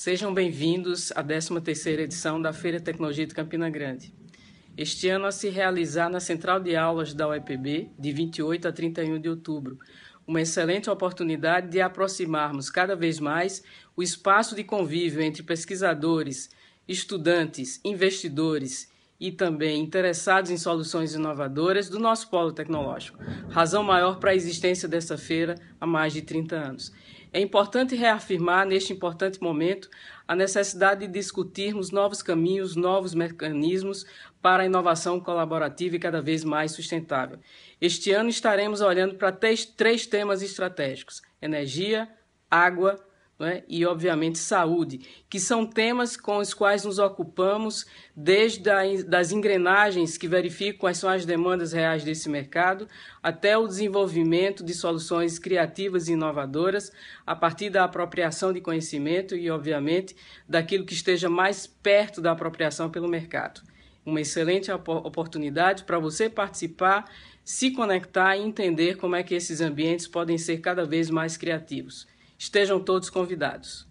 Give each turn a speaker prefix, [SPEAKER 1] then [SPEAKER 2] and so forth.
[SPEAKER 1] Sejam bem-vindos à 13ª edição da Feira Tecnologia de Campina Grande. Este ano a se realizar na Central de Aulas da UEPB, de 28 a 31 de outubro. Uma excelente oportunidade de aproximarmos cada vez mais o espaço de convívio entre pesquisadores, estudantes, investidores e também interessados em soluções inovadoras do nosso polo tecnológico, razão maior para a existência dessa feira há mais de 30 anos. É importante reafirmar, neste importante momento, a necessidade de discutirmos novos caminhos, novos mecanismos para a inovação colaborativa e cada vez mais sustentável. Este ano estaremos olhando para três, três temas estratégicos: energia, água né, e, obviamente, saúde, que são temas com os quais nos ocupamos desde as das engrenagens que verificam quais são as demandas reais desse mercado, até o desenvolvimento de soluções criativas e inovadoras a partir da apropriação de conhecimento e, obviamente, daquilo que esteja mais perto da apropriação pelo mercado. Uma excelente oportunidade para você participar, se conectar e entender como é que esses ambientes podem ser cada vez mais criativos. Estejam todos convidados.